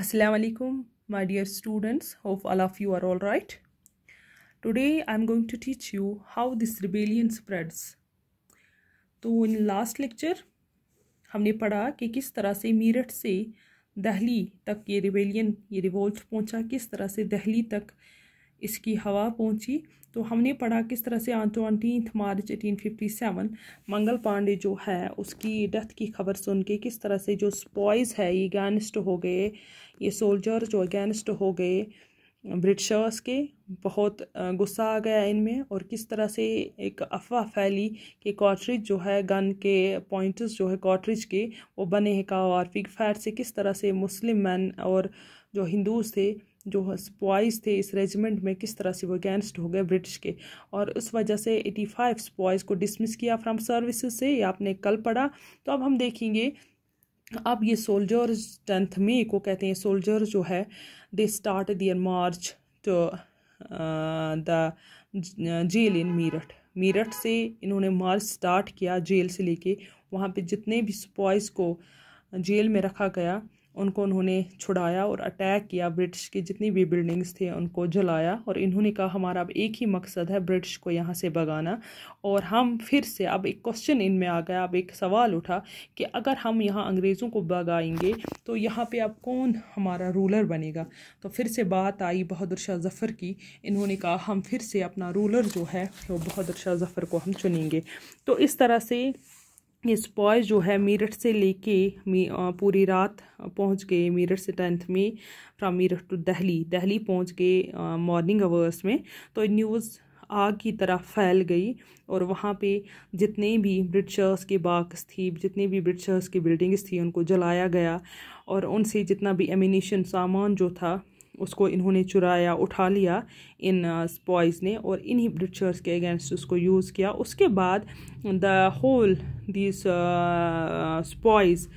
assalamu alaikum my dear students. Hope all of you are all right. Today I am going to teach you how this rebellion spreads. to in last lecture humne padha ki kis tarah se meerut se delhi tak ye rebellion ye revolt pahuncha kis tarah se delhi tak uh, इसकी हवा पहुंची तो हमने पढ़ा किस तरह से on twenty March eighteen fifty seven Mangal Pandey जो है उसकी डेथ की खबर सुन के किस तरह से जो स्पॉयज है ये गैनिस्ट हो गए ये सोल्जर जो अगेंस्ट हो गए ब्रिटिशर्स के बहुत गुस्सा आ गया इनमें और किस तरह से एक अफवाह फैली कि कॉटरेज जो है गन के पॉइंट्स जो है कॉटरेज के वो बने हैं और फिग फैट से किस तरह से मुस्लिम मैन और जो हिंदूज थे जो स्पॉइज़ थे इस रेजिमेंट में किस तरह से वो अगेंस्ट हो गए ब्रिटिश के और उस वजह से 85 फाइव स्पॉइज़ को डिसमिस किया फ्रॉम सर्विस से ये आपने कल पढ़ा तो अब हम देखेंगे अब ये सोल्जर्स टेंथ मे को कहते हैं सोल्जर जो है they start their march to the jail in Meerut Meerut से इन्होंने मार्च स्टार्ट किया जेल से लेके वहाँ पे जितने भी स्पॉइज़ को जेल में रखा गया उनको उन्होंने छुड़ाया और अटैक किया ब्रिटिश की जितनी भी बिल्डिंग्स थे उनको जलाया और इन्होंने कहा हमारा अब एक ही मकसद है ब्रिटिश को यहाँ से भगाना और हम फिर से अब एक क्वेश्चन इनमें आ गया अब एक सवाल उठा कि अगर हम यहाँ अंग्रेज़ों को भगाएंगे तो यहाँ पे अब कौन हमारा रूलर बनेगा तो फिर से बात आई बहादुर शाह जफ़र की इन्होंने कहा हम फिर से अपना रूलर जो है वो बहादुर शाह जफ़र को हम चुनेंगे तो इस तरह से ये स्पॉय जो है मेरठ से लेके पूरी रात पहुंच गए मेरठ से टेंथ में फ्रॉम मेरठ टू दहली दहली पहुंच गए मॉर्निंग आवर्स में तो न्यूज़ आग की तरह फैल गई और वहाँ पे जितने भी ब्रिटिशर्स के बाक्स थी जितने भी ब्रिटिशर्स की बिल्डिंग्स थी उनको जलाया गया और उनसे जितना भी एमिनेशन सामान जो था उसको इन्होंने चुराया उठा लिया इन स्पॉइज़ ने और इन्हीं ब्रिटिशर्स के अगेंस्ट उसको यूज़ किया उसके बाद द होल दिस स्पॉइज़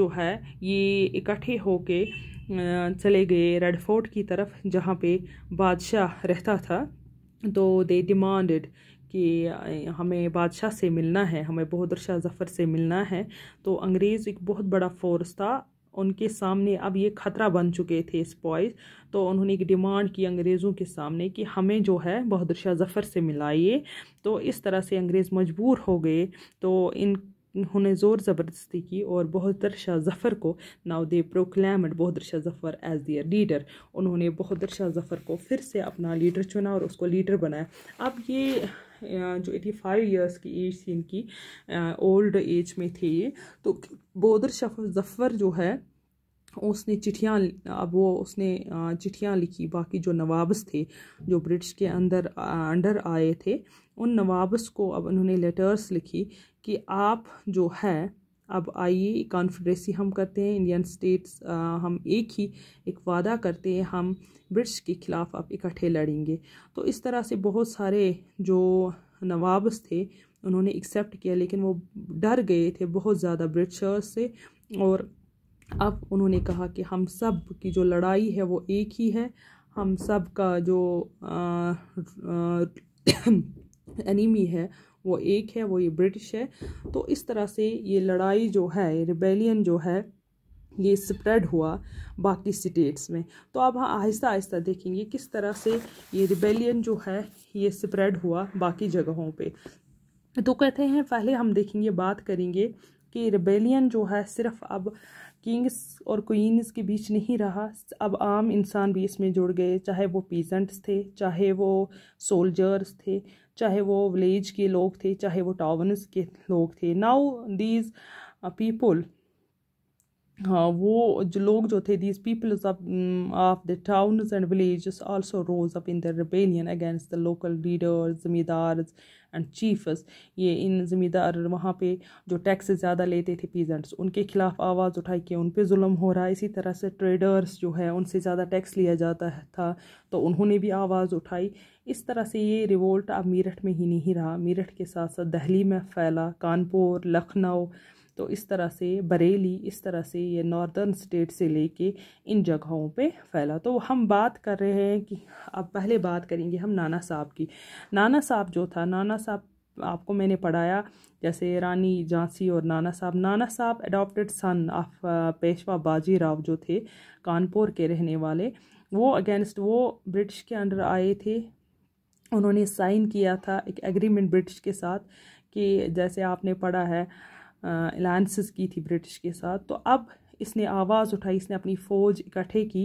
जो है ये इकट्ठे होके चले गए रेड फोर्ट की तरफ जहाँ पे बादशाह रहता था तो दे डिमांडेड कि हमें बादशाह से मिलना है हमें बहादुर अच्छा शाह जफ़र से मिलना है तो अंग्रेज़ एक बहुत बड़ा फोर्स था उनके सामने अब ये ख़तरा बन चुके थे इस बॉयज़ तो उन्होंने एक डिमांड की अंग्रेज़ों के सामने कि हमें जो है बहादुर शाह जफ़र से मिलाइए तो इस तरह से अंग्रेज़ मजबूर हो गए तो इन उन्होंने ज़ोर ज़बरदस्ती की और बहादुर शाह जफ़र को now they proclaimed Bahadur Shah Zafar as their leader उन्होंने बहादुर शाह जफ़र को फिर से अपना लीडर चुना और उसको लीडर बनाया अब ये जो एटी फाइव ईयर्स की एज थी इनकी ओल्ड एज में थे ये तो बोदर जफ़र जो है उसने चिट्ठियाँ अब वो उसने चिट्ठियाँ लिखी बाकी जो नवाब्स थे जो ब्रिटिश के अंदर अंडर आए थे उन नवाबस को अब उन्होंने लेटर्स लिखी कि आप जो है अब आइए कॉन्फ्रेंसी हम करते हैं इंडियन स्टेट्स हम एक ही एक वादा करते हैं हम ब्रिटिश के ख़िलाफ़ अब इकट्ठे लड़ेंगे तो इस तरह से बहुत सारे जो नवाब्स थे उन्होंने एक्सेप्ट किया लेकिन वो डर गए थे बहुत ज़्यादा ब्रिटिशर्स से और अब उन्होंने कहा कि हम सब की जो लड़ाई है वो एक ही है हम सब का जो आ, आ, एनिमी है वो एक है वो ये ब्रिटिश है तो इस तरह से ये लड़ाई जो है रिबेलियन जो है ये स्प्रेड हुआ बाकी स्टेट्स में तो अब हाँ आहिस्ता आहिस्ता देखेंगे किस तरह से ये रिबेलियन जो है ये स्प्रेड हुआ बाकी जगहों पे तो कहते हैं पहले हम देखेंगे बात करेंगे कि रिबेलियन जो है सिर्फ अब किंग्स और क्वींस के बीच नहीं रहा अब आम इंसान भी इसमें जुड़ गए चाहे वो पीजेंट्स थे चाहे वो सोल्जर्स थे चाहे वो विलेज के लोग थे चाहे वो टाउनस के लोग थे नाउ दीज पीपल हाँ, वो जो लोग जो थे these peoples of of the town and village also rose up in the rebellion against the local leaders zamindar and chiefs ये इन ज़मींदार वहाँ पे जो टैक्स ज़्यादा लेते थे पीजेंट्स उनके खिलाफ आवाज़ उठाई कि उन पर म हो रहा है इसी तरह से ट्रेडर्स जो है उनसे ज़्यादा टैक्स लिया जाता था तो उन्होंने भी आवाज़ उठाई इस तरह से ये रिवोल्ट अब मेरठ में ही नहीं रहा मेरठ के साथ साथ दहली में फैला कानपुर लखनऊ तो इस तरह से बरेली इस तरह से ये नॉर्दर्न स्टेट से लेके इन जगहों पे फैला तो हम बात कर रहे हैं कि अब पहले बात करेंगे हम नाना साहब की नाना साहब जो था नाना साहब आपको मैंने पढ़ाया जैसे रानी झांसी और नाना साहब नाना साहब एडॉप्टेड सन ऑफ पेशवा बाजी राव जो थे कानपुर के रहने वाले वो अगेंस्ट वो ब्रिटिश के अंडर आए थे उन्होंने साइन किया था एक एग्रीमेंट ब्रिटिश के साथ कि जैसे आपने पढ़ा है अलायंसेस की थी ब्रिटिश के साथ तो अब इसने आवाज़ उठाई इसने अपनी फ़ौज इकट्ठे की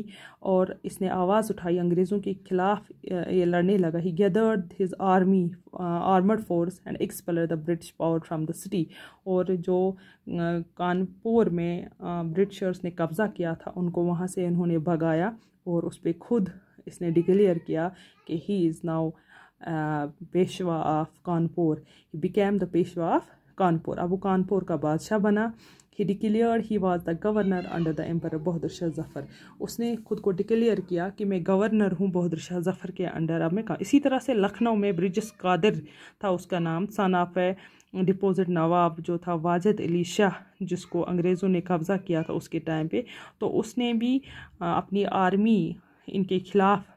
और इसने आवाज़ उठाई अंग्रेज़ों के खिलाफ ये लड़ने लगा he gathered his army armed force and expelled the British power from the city और जो कानपुर में ब्रिटिशर्स ने कब्ज़ा किया था उनको वहाँ से इन्होंने भगाया और उस पर खुद इसने डिक्लेयर किया कि he is now Peshwa of Kanpur he became the Peshwa of Kanpur अब वो कानपुर का बादशाह बना he declare he was the governor under the emperor Bahadur Shah Zafar उसने खुद को डिक्लेयर किया कि मैं गवर्नर हूँ बहादुर शाह जफ़र के अंडर अब मैं कहा इसी तरह से लखनऊ में ब्रिजस कादिर था उसका नाम सनाफ डिपोज़िट नवाब जो था वाजिद अली शाह जिसको अंग्रेज़ों ने कब्ज़ा किया था उसके टाइम पे तो उसने भी अपनी आर्मी इनके खिलाफ़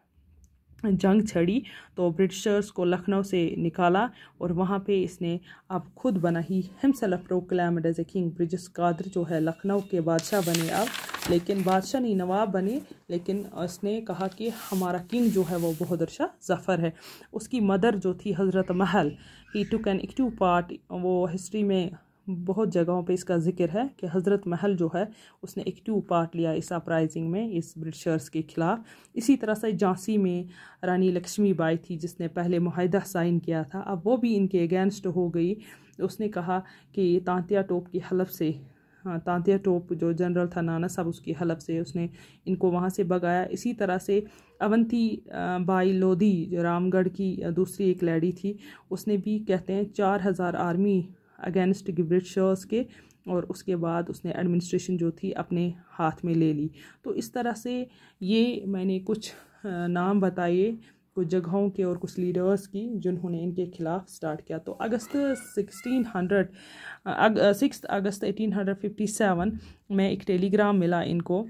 जंग छड़ी तो ब्रिटिशर्स को लखनऊ से निकाला और वहाँ पे इसने अब खुद बना he himself proclaimed as a king Birjis Qadar जो है लखनऊ के बादशाह बने अब लेकिन बादशाह नहीं नवाब बने लेकिन उसने कहा कि हमारा किंग जो है वो बहुत शाह अच्छा जफ़र है उसकी मदर जो थी Hazrat Mahal he took an active part वो हिस्ट्री में बहुत जगहों पे इसका जिक्र है कि हज़रत महल जो है उसने एक्टिव पार्ट लिया इस अपराइजिंग में इस ब्रिटिशर्स के ख़िलाफ़ इसी तरह से झांसी में रानी लक्ष्मी बाई थी जिसने पहले माहिदा साइन किया था अब वो भी इनके अगेंस्ट हो गई उसने कहा कि तांतिया टोप की हलफ से हाँ, तांतिया टोप जो जनरल था नाना साहब उसकी हलफ से उसने इनको वहाँ से भगाया इसी तरह से अवंती बाई लोधी जो रामगढ़ की दूसरी एक लेडी थी उसने भी कहते हैं चार हज़ार आर्मी अगेंस्ट गिब्रिट शॉस के और उसके बाद उसने एडमिनिस्ट्रेशन जो थी अपने हाथ में ले ली तो इस तरह से ये मैंने कुछ नाम बताए कुछ जगहों के और कुछ लीडर्स की जिन्होंने इनके खिलाफ स्टार्ट किया तो अगस्त 1600 हंड्रेड सिक्स अगस्त 1857 में एक टेलीग्राम मिला इनको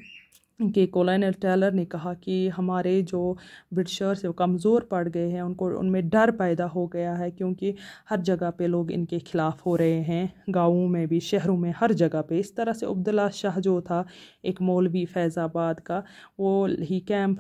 कि कोलोनल टेलर ने कहा कि हमारे जो ब्रिटिशर्स वो कमज़ोर पड़ गए हैं उनको उनमें डर पैदा हो गया है क्योंकि हर जगह पे लोग इनके ख़िलाफ़ हो रहे हैं गाँवों में भी शहरों में हर जगह पे इस तरह से अब्दुल्ला शाह जो था एक मौलवी फैज़ाबाद का वो he came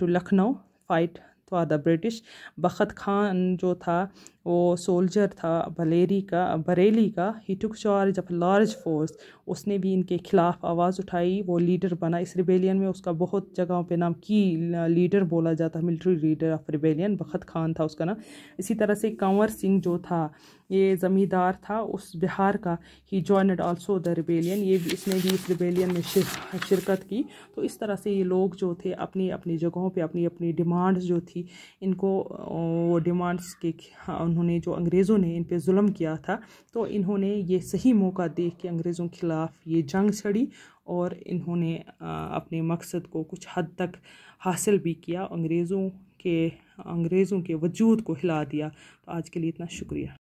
to Lucknow fight for the British Bakht Khan जो था वो सोल्जर था बलेरी का बरेली का he took charge of large force उसने भी इनके खिलाफ आवाज़ उठाई वो लीडर बना इस रिबेलियन में उसका बहुत जगहों पे नाम की लीडर बोला जाता मिलिट्री लीडर ऑफ रिबेलियन बखत खान था उसका नाम इसी तरह से कंवर सिंह जो था ये ज़मींदार था उस बिहार का he joined also the rebellion ये भी इसने भी इस रिबेलियन में शिरकत की तो इस तरह से ये लोग जो थे अपनी अपनी जगहों पे अपनी अपनी डिमांड्स जो थी इनको वो डिमांड्स के हाँ, उन्होंने जो अंग्रेज़ों ने इन पर जुल्म किया था तो इन्होंने ये सही मौका देख के अंग्रेज़ों के ख़िलाफ़ ये जंग छड़ी और इन्होंने अपने मकसद को कुछ हद तक हासिल भी किया अंग्रेज़ों के अंग्रेज़ों के वजूद को हिला दिया तो आज के लिए इतना शुक्रिया